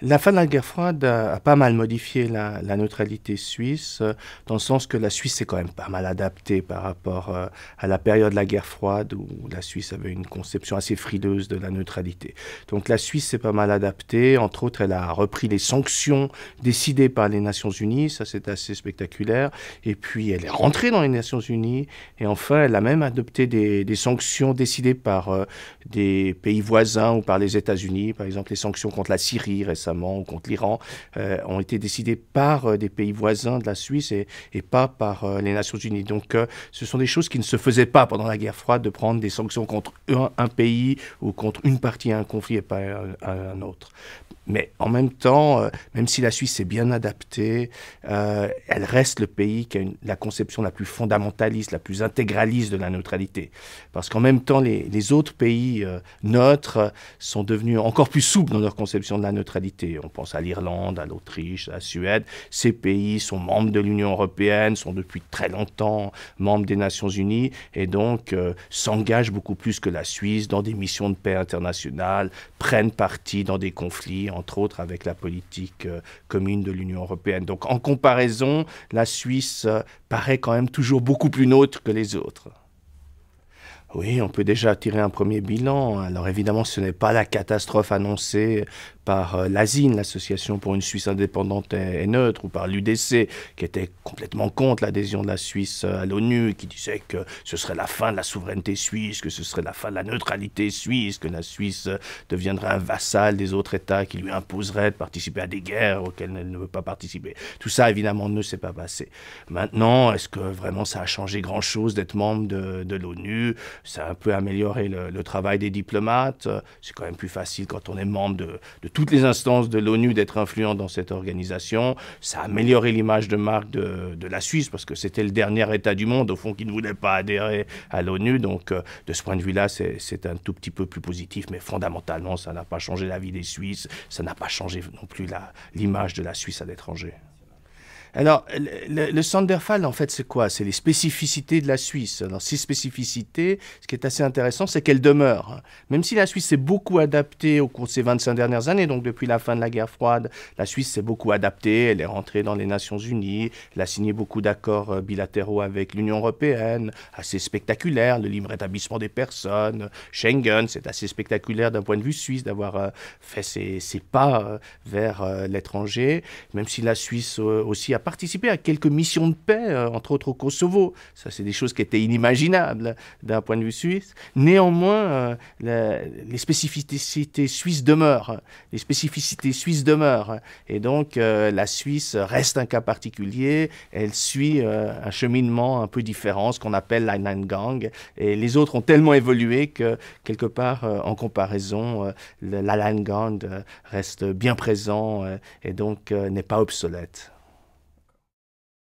La fin de la guerre froide a pas mal modifié la, neutralité suisse, euh, dans le sens que la Suisse s'est quand même pas mal adaptée par rapport euh, à la période de la guerre froide, où la Suisse avait une conception assez frileuse de la neutralité. Donc la Suisse s'est pas mal adaptée, entre autres elle a repris les sanctions décidées par les Nations Unies, ça c'est assez spectaculaire, et puis elle est rentrée dans les Nations Unies, et enfin elle a même adopté des, sanctions décidées par euh, des pays voisins ou par les États-Unis, par exemple les sanctions contre la Syrie récemment contre l'Iran euh, ont été décidés par euh, des pays voisins de la Suisse et, pas par euh, les Nations Unies. Donc ce sont des choses qui ne se faisaient pas pendant la guerre froide de prendre des sanctions contre un, pays ou contre une partie à un conflit et pas un autre. Mais en même temps, euh, même si la Suisse est bien adaptée, euh, elle reste le pays qui a la conception la plus fondamentaliste, la plus intégraliste de la neutralité. Parce qu'en même temps, les, autres pays euh, neutres sont devenus encore plus souples dans leur conception de la neutralité. On pense à l'Irlande, à l'Autriche, à la Suède. Ces pays sont membres de l'Union européenne, sont depuis très longtemps membres des Nations unies et donc s'engagent beaucoup plus que la Suisse dans des missions de paix internationale, prennent parti dans des conflits entre autres avec la politique euh, commune de l'Union européenne. Donc en comparaison, la Suisse euh, paraît quand même toujours beaucoup plus neutre que les autres. Oui, on peut déjà tirer un premier bilan. Alors évidemment, ce n'est pas la catastrophe annoncée par euh, l'ASIN, l'Association pour une Suisse indépendante et neutre, ou par l'UDC, qui était complètement contre l'adhésion de la Suisse euh, à l'ONU, qui disait que ce serait la fin de la souveraineté suisse, que ce serait la fin de la neutralité suisse, que la Suisse euh, deviendrait un vassal des autres États qui lui imposeraient de participer à des guerres auxquelles elle ne veut pas participer. Tout ça, évidemment, ne s'est pas passé. Maintenant, est-ce que vraiment ça a changé grand-chose d'être membre de, de l'ONU ça a un peu amélioré le, travail des diplomates. Euh, c'est quand même plus facile quand on est membre de, toutes les instances de l'ONU d'être influent dans cette organisation. Ça a amélioré l'image de marque de, la Suisse parce que c'était le dernier État du monde, au fond, qui ne voulait pas adhérer à l'ONU. Donc, euh, de ce point de vue-là, c'est un tout petit peu plus positif, mais fondamentalement, ça n'a pas changé la vie des Suisses, ça n'a pas changé non plus l'image de la Suisse à l'étranger. Alors, le, le en fait, c'est quoi C'est les spécificités de la Suisse. Alors, ces spécificités, ce qui est assez intéressant, c'est qu'elles demeurent. Hein. Même si la Suisse s'est beaucoup adaptée au cours de ces 25 dernières années, donc depuis la fin de la guerre froide, la Suisse s'est beaucoup adaptée, elle est rentrée dans les Nations Unies, elle a signé beaucoup d'accords euh, bilatéraux avec l'Union Européenne, assez spectaculaire, le libre établissement des personnes, Schengen, c'est assez spectaculaire d'un point de vue suisse d'avoir euh, fait ses, ses pas euh, vers l'étranger, même si la Suisse aussi a Participer à quelques missions de paix, euh, entre autres au Kosovo. Ça, c'est des choses qui étaient inimaginables euh, d'un point de vue suisse. Néanmoins, euh, les spécificités suisses demeurent. Les spécificités suisses demeurent. Et donc, la Suisse reste un cas particulier. Elle suit un cheminement un peu différent, ce qu'on appelle Gang. Et les autres ont tellement évolué que, quelque part, en comparaison, gang reste bien présent et donc n'est pas obsolète.